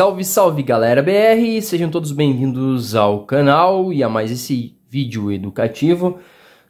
Salve, salve galera BR, sejam todos bem-vindos ao canal e a mais esse vídeo educativo.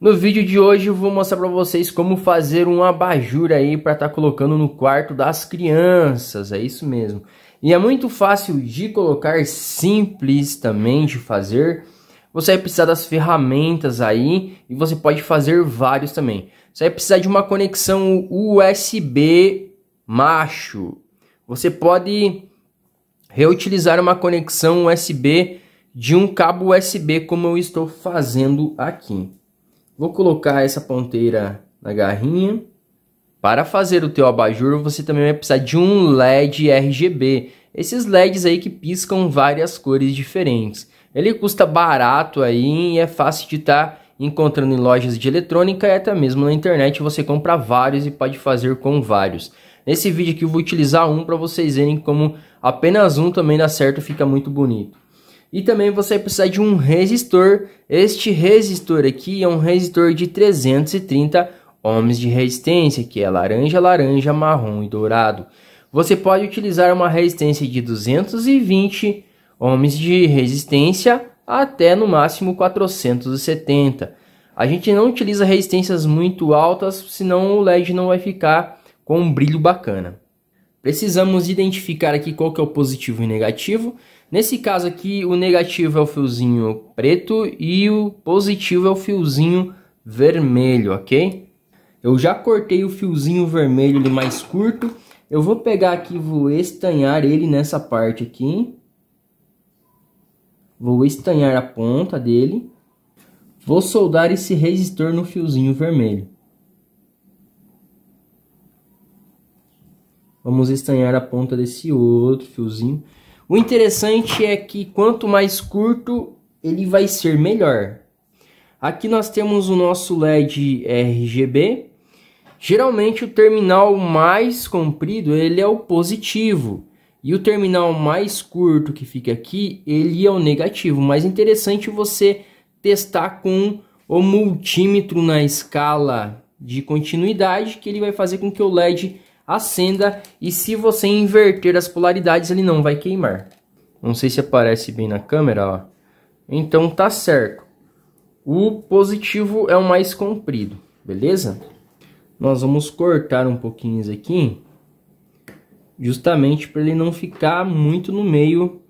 No vídeo de hoje eu vou mostrar para vocês como fazer um abajur aí para estar tá colocando no quarto das crianças, é isso mesmo. E é muito fácil de colocar, simples também de fazer. Você vai precisar das ferramentas aí e você pode fazer vários também. Você vai precisar de uma conexão USB macho. Você pode reutilizar uma conexão USB de um cabo USB como eu estou fazendo aqui. Vou colocar essa ponteira na garrinha. Para fazer o teu abajur, você também vai precisar de um LED RGB. Esses LEDs aí que piscam várias cores diferentes. Ele custa barato aí e é fácil de estar tá encontrando em lojas de eletrônica e até mesmo na internet você compra vários e pode fazer com vários. Nesse vídeo aqui eu vou utilizar um para vocês verem como apenas um também dá certo, fica muito bonito. E também você precisa de um resistor. Este resistor aqui é um resistor de 330 ohms de resistência, que é laranja, laranja, marrom e dourado. Você pode utilizar uma resistência de 220 ohms de resistência até no máximo 470. A gente não utiliza resistências muito altas, senão o LED não vai ficar com um brilho bacana. Precisamos identificar aqui qual que é o positivo e negativo. Nesse caso aqui, o negativo é o fiozinho preto e o positivo é o fiozinho vermelho, ok? Eu já cortei o fiozinho vermelho ele mais curto. Eu vou pegar aqui e vou estanhar ele nessa parte aqui. Vou estanhar a ponta dele. Vou soldar esse resistor no fiozinho vermelho. Vamos estanhar a ponta desse outro fiozinho. O interessante é que quanto mais curto, ele vai ser melhor. Aqui nós temos o nosso LED RGB. Geralmente o terminal mais comprido, ele é o positivo. E o terminal mais curto que fica aqui, ele é o negativo. Mas interessante você testar com o multímetro na escala de continuidade, que ele vai fazer com que o LED acenda e se você inverter as polaridades ele não vai queimar. Não sei se aparece bem na câmera, ó. Então tá certo. O positivo é o mais comprido, beleza? Nós vamos cortar um pouquinho isso aqui, justamente para ele não ficar muito no meio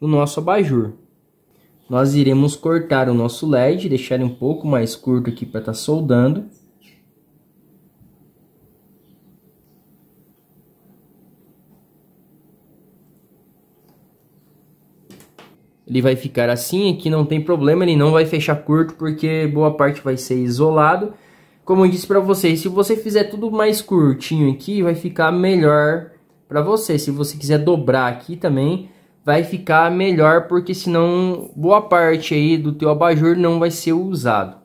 do nosso abajur. Nós iremos cortar o nosso LED, deixar ele um pouco mais curto aqui para estar tá soldando. ele vai ficar assim, aqui não tem problema, ele não vai fechar curto porque boa parte vai ser isolado. Como eu disse para vocês, se você fizer tudo mais curtinho aqui, vai ficar melhor para você. Se você quiser dobrar aqui também, vai ficar melhor porque senão boa parte aí do teu abajur não vai ser usado.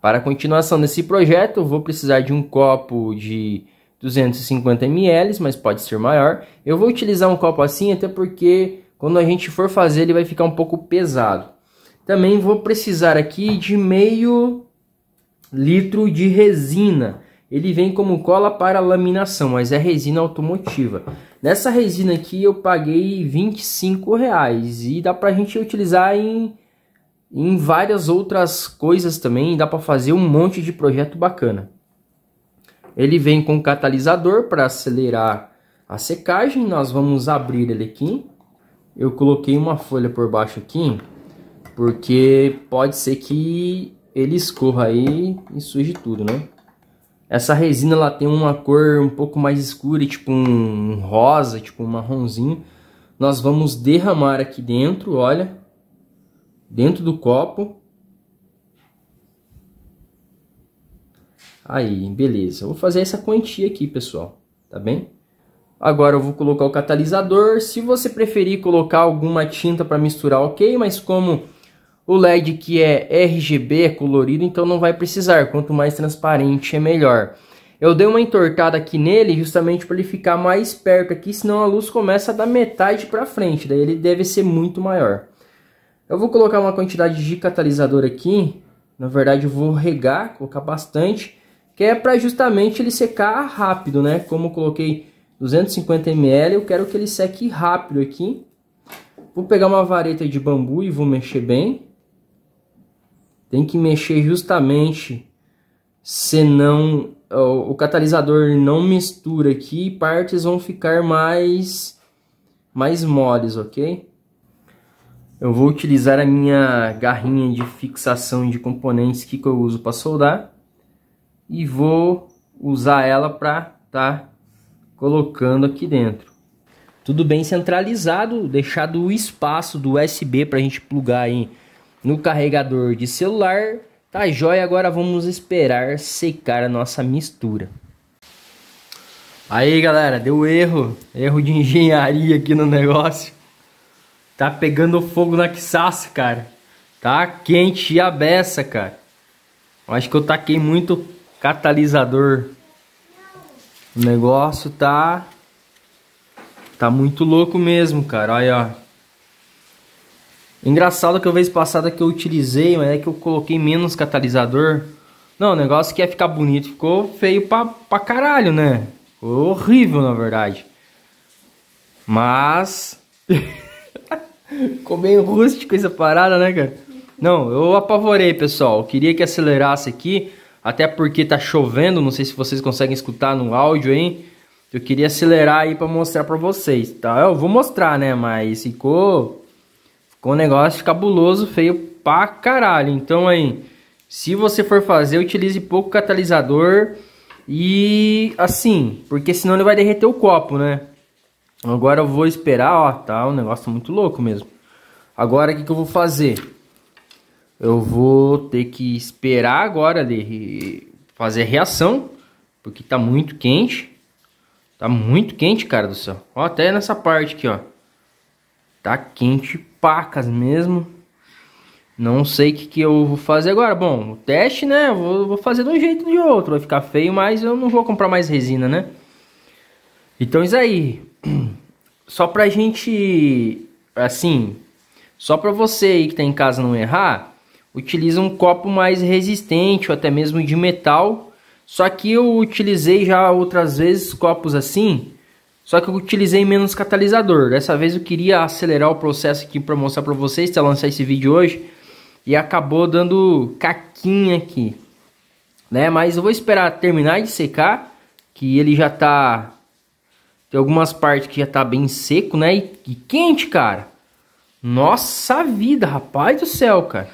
Para a continuação desse projeto, eu vou precisar de um copo de 250 ml, mas pode ser maior. Eu vou utilizar um copo assim até porque quando a gente for fazer, ele vai ficar um pouco pesado. Também vou precisar aqui de meio litro de resina. Ele vem como cola para laminação, mas é resina automotiva. Nessa resina aqui eu paguei 25 reais e dá para a gente utilizar em, em várias outras coisas também. Dá para fazer um monte de projeto bacana. Ele vem com catalisador para acelerar a secagem. Nós vamos abrir ele aqui eu coloquei uma folha por baixo aqui, porque pode ser que ele escorra aí e suje tudo, né? Essa resina ela tem uma cor um pouco mais escura, tipo um rosa, tipo um marronzinho. Nós vamos derramar aqui dentro, olha, dentro do copo. Aí, beleza. vou fazer essa quantia aqui, pessoal, tá bem? Agora eu vou colocar o catalisador. Se você preferir colocar alguma tinta para misturar, ok. Mas como o LED que é RGB, é colorido, então não vai precisar. Quanto mais transparente é melhor. Eu dei uma entortada aqui nele justamente para ele ficar mais perto aqui, senão a luz começa da metade para frente. Daí ele deve ser muito maior. Eu vou colocar uma quantidade de catalisador aqui. Na verdade eu vou regar, colocar bastante. Que é para justamente ele secar rápido, né? Como eu coloquei 250 ml, eu quero que ele seque rápido aqui. Vou pegar uma vareta de bambu e vou mexer bem. Tem que mexer justamente, senão o catalisador não mistura aqui e partes vão ficar mais, mais moles, ok? Eu vou utilizar a minha garrinha de fixação de componentes que eu uso para soldar e vou usar ela para estar tá colocando aqui dentro. Tudo bem centralizado, deixado o espaço do USB para a gente plugar aí no carregador de celular. Tá joia, agora vamos esperar secar a nossa mistura. Aí galera, deu erro, erro de engenharia aqui no negócio. Tá pegando fogo na quiçaça, cara. Tá quente e a beça, cara. acho que eu taquei muito catalisador o negócio tá... Tá muito louco mesmo, cara. Olha, ó. Engraçado que a vez passada que eu utilizei, mas é que eu coloquei menos catalisador. Não, o negócio que ia é ficar bonito ficou feio pra, pra caralho, né? Ficou horrível, na verdade. Mas... ficou bem rústico essa parada, né, cara? Não, eu apavorei, pessoal. Eu queria que acelerasse aqui, até porque tá chovendo, não sei se vocês conseguem escutar no áudio, hein? Eu queria acelerar aí para mostrar para vocês, tá? Eu vou mostrar, né, mas ficou ficou um negócio cabuloso, feio pra caralho. Então aí, se você for fazer, utilize pouco catalisador e assim, porque senão ele vai derreter o copo, né? Agora eu vou esperar, ó, tá um negócio muito louco mesmo. Agora o que, que eu vou fazer? eu vou ter que esperar agora de fazer reação, porque tá muito quente. Tá muito quente, cara do céu. Ó, até nessa parte aqui, ó. Tá quente pacas mesmo. Não sei o que, que eu vou fazer agora. Bom, o teste, né? Vou, vou fazer de um jeito ou de outro. Vai ficar feio, mas eu não vou comprar mais resina, né? Então, isso aí. Só pra gente... Assim... Só pra você aí que tá em casa não errar utiliza um copo mais resistente ou até mesmo de metal. Só que eu utilizei já outras vezes copos assim, só que eu utilizei menos catalisador. Dessa vez eu queria acelerar o processo aqui para mostrar para vocês, até lançar esse vídeo hoje. E acabou dando caquinha aqui, né? Mas eu vou esperar terminar de secar, que ele já tá... Tem algumas partes que já tá bem seco, né? e, e quente, cara. Nossa vida, rapaz do céu, cara.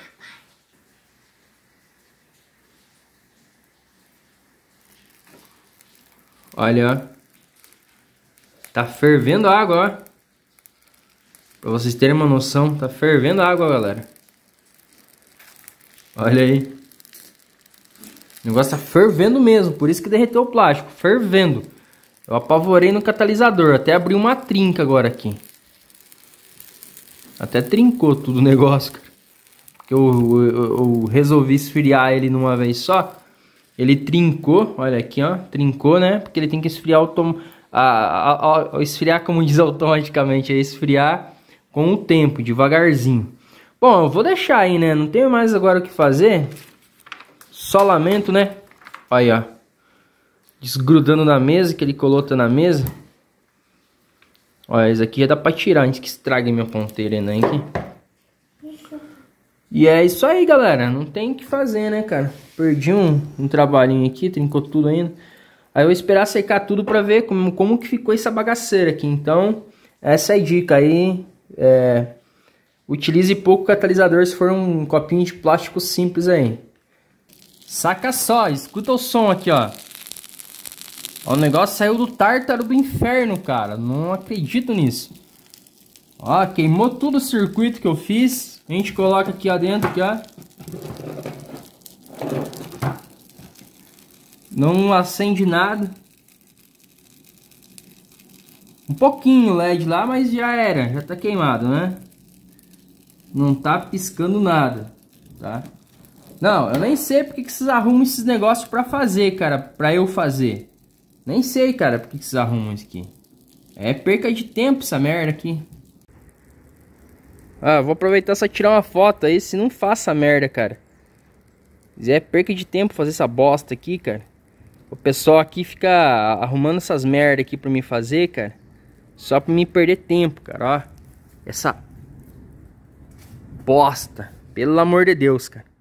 Olha, ó. Tá fervendo água, ó. Pra vocês terem uma noção, tá fervendo água, galera. Olha aí. O negócio tá fervendo mesmo, por isso que derreteu o plástico, fervendo. Eu apavorei no catalisador, até abri uma trinca agora aqui. Até trincou tudo o negócio, cara. Porque eu, eu, eu resolvi esfriar ele numa vez só. Ele trincou, olha aqui, ó, trincou, né? Porque ele tem que esfriar autom a, a, a, esfriar como diz automaticamente, é esfriar com o tempo, devagarzinho. Bom, eu vou deixar aí, né? Não tenho mais agora o que fazer. Só lamento, né? Aí, ó. Desgrudando na mesa, que ele colota na mesa. Olha, esse aqui já dá pra tirar antes que estrague minha ponteira, né? Aqui. E é isso aí, galera. Não tem o que fazer, né, cara? Perdi um, um trabalhinho aqui, trincou tudo ainda. Aí eu vou esperar secar tudo para ver como, como que ficou essa bagaceira aqui. Então, essa é a dica aí. É, utilize pouco catalisador se for um copinho de plástico simples aí. Saca só, escuta o som aqui, ó. ó. O negócio saiu do tártaro do inferno, cara. Não acredito nisso. Ó, queimou todo o circuito que eu fiz. A gente coloca aqui ó, dentro, aqui, ó. Não acende nada. Um pouquinho LED lá, mas já era, já tá queimado, né? Não tá piscando nada, tá? Não, eu nem sei porque que vocês arrumam esses negócios pra fazer, cara, pra eu fazer. Nem sei, cara, porque que vocês arrumam isso aqui. É perca de tempo essa merda aqui. Ah, vou aproveitar só tirar uma foto aí, se não faça merda, cara. É perca de tempo fazer essa bosta aqui, cara. O pessoal aqui fica arrumando essas merda aqui pra me fazer, cara. Só pra me perder tempo, cara, ó. Essa bosta. Pelo amor de Deus, cara.